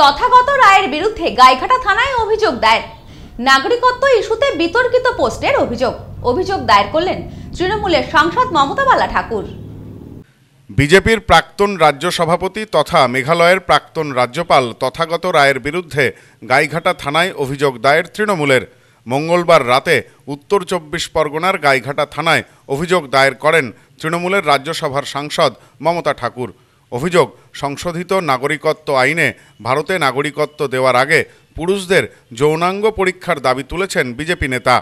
তথাগত রায়ের বিরুদ্ধে গাইঘাটা থানায় অভিযোগ দায়ের নাগরিকত্ব ইস্যুতে বিতর্কিত পোস্টের অভিযোগ অভিযোগ দায়ের করলেন তৃণমূলের সাংসদ মমতা বালা ঠাকুর বিজেপির প্রাক্তন রাজ্য সভাপতি তথা মেঘালয়ের প্রাক্তন রাজ্যপাল তথাগত রায়ের বিরুদ্ধে গাইঘাটা থানায় অভিযোগ দায়ের তৃণমূলের মঙ্গলবার রাতে উত্তর চব্বিশ পরগনার গাইঘাটা থানায় অভিযোগ দায়ের করেন তৃণমূলের রাজ্যসভার সাংসদ মমতা ঠাকুর অভিযোগ সংশোধিত নাগরিকত্ব আইনে ভারতে নাগরিকত্ব দেওয়ার আগে পুরুষদের যৌনাঙ্গ পরীক্ষার দাবি তুলেছেন বিজেপি নেতা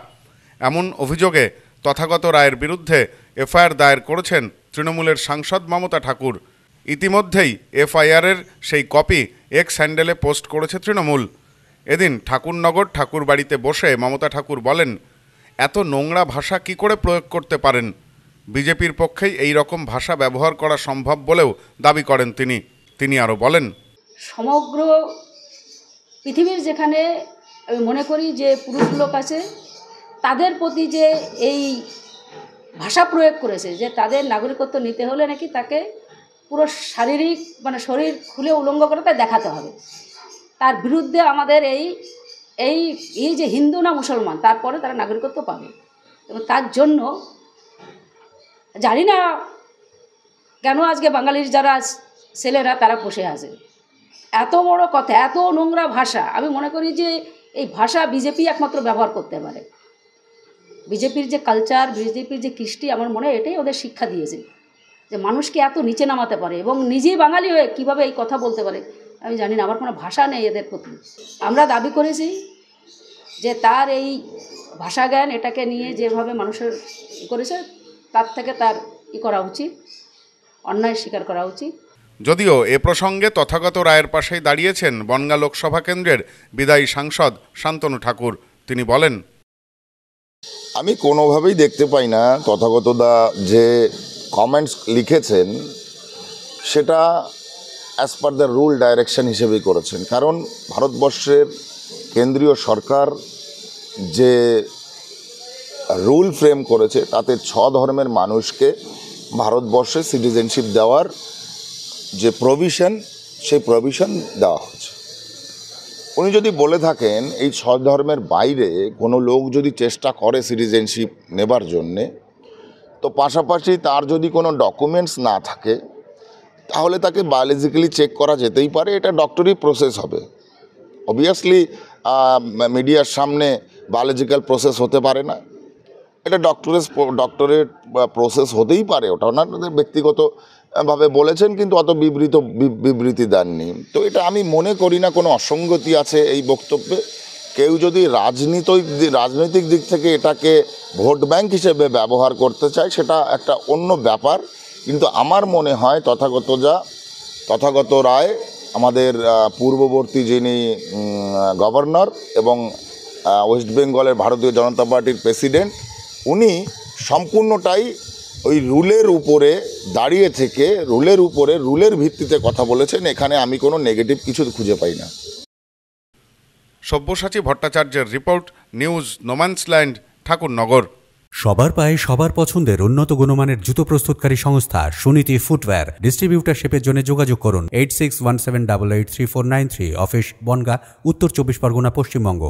এমন অভিযোগে তথাগত রায়ের বিরুদ্ধে এফআইআর দায়ের করেছেন তৃণমূলের সাংসদ মমতা ঠাকুর ইতিমধ্যেই এফআইআরের সেই কপি এক্স হ্যান্ডেলে পোস্ট করেছে তৃণমূল এদিন ঠাকুরনগর ঠাকুর বাড়িতে বসে মমতা ঠাকুর বলেন এত নোংরা ভাষা কি করে প্রয়োগ করতে পারেন বিজেপির পক্ষেই এই রকম ভাষা ব্যবহার করা সম্ভব বলেও দাবি করেন তিনি তিনি আরও বলেন সমগ্র পৃথিবীর যেখানে আমি মনে করি যে পুরুষ লোক আছে তাদের প্রতি যে এই ভাষা প্রয়োগ করেছে যে তাদের নাগরিকত্ব নিতে হলে নাকি তাকে পুরো শারীরিক মানে শরীর খুলে উলঙ্গ করে তাই দেখাতে হবে তার বিরুদ্ধে আমাদের এই এই এই যে হিন্দু না মুসলমান তারপরে তারা নাগরিকত্ব পাবে এবং তার জন্য জানি না কেন আজকে বাঙালির যারা ছেলেরা তারা বসে আছে এত বড় কথা এত নোংরা ভাষা আমি মনে করি যে এই ভাষা বিজেপি একমাত্র ব্যবহার করতে পারে বিজেপির যে কালচার বিজেপির যে কৃষ্টি আমার মনে হয় এটাই ওদের শিক্ষা দিয়েছে যে মানুষকে এত নিচে নামাতে পারে এবং নিজেই বাঙালি হয়ে কীভাবে এই কথা বলতে পারে আমি জানি না আমার কোনো ভাষা নেই এদের প্রতি আমরা দাবি করেছি যে তার এই ভাষা জ্ঞান এটাকে নিয়ে যেভাবে মানুষের করেছে তার থেকে তার ই করা উচিত অন্যায় স্বীকার করা উচিত যদিও এ প্রসঙ্গে তথাগত রায়ের পাশেই দাঁড়িয়েছেন বনগা লোকসভা কেন্দ্রের বিদায়ী সাংসদ শান্তনু ঠাকুর তিনি বলেন আমি কোনোভাবেই দেখতে পাই না তথাগত দা যে কমেন্টস লিখেছেন সেটা as per the rule direction হিসেবেই করেছেন কারণ ভারতবর্ষের কেন্দ্রীয় সরকার যে রুল ফ্রেম করেছে তাতে ছ ধর্মের মানুষকে ভারতবর্ষে সিটিজেনশিপ দেওয়ার যে প্রভিশন সেই প্রভিশন দেওয়া হচ্ছে উনি যদি বলে থাকেন এই ছ ধর্মের বাইরে কোনো লোক যদি চেষ্টা করে সিটিজেনশিপ নেবার জন্যে তো পাশাপাশি তার যদি কোনো ডকুমেন্টস না থাকে তাহলে তাকে বায়োলজিক্যালি চেক করা যেতেই পারে এটা ডক্টরি প্রসেস হবে অবভিয়াসলি মিডিয়ার সামনে বায়োলজিক্যাল প্রসেস হতে পারে না এটা ডক্টরেস ডক্টরেট প্রসেস হতেই পারে ওটা ওনাদের ব্যক্তিগতভাবে বলেছেন কিন্তু অত বিবৃত বিবৃতি দেননি তো এটা আমি মনে করি না কোনো অসঙ্গতি আছে এই বক্তব্যে কেউ যদি রাজনীতিক রাজনৈতিক দিক থেকে এটাকে ভোট ব্যাংক হিসেবে ব্যবহার করতে চায় সেটা একটা অন্য ব্যাপার কিন্তু আমার মনে হয় তথাগত যা তথাগত রায় আমাদের পূর্ববর্তী যিনি গভর্নর এবং ওয়েস্ট বেঙ্গলের ভারতীয় জনতা পার্টির প্রেসিডেন্ট উনি সম্পূর্ণটাই ওই রুলের উপরে দাঁড়িয়ে থেকে রুলের উপরে রুলের ভিত্তিতে কথা বলেছেন এখানে আমি কোনো নেগেটিভ কিছু খুঁজে পাই না সব্যসাচী ভট্টাচার্যের রিপোর্ট নিউজ নোম্যান্সল্যান্ড ঠাকুরনগর সবার পায়ে সবার পছন্দের উন্নত গুণমানের জুতো প্রস্তুতকারী সংস্থা সুনীতি ফুটওয়্যার ডিস্ট্রিবিউটারশিপের জন্য যোগাযোগ করুন eight six one seven double eight three four nine three office Bongaon Uttar Chabbish Pargana Paschimbanga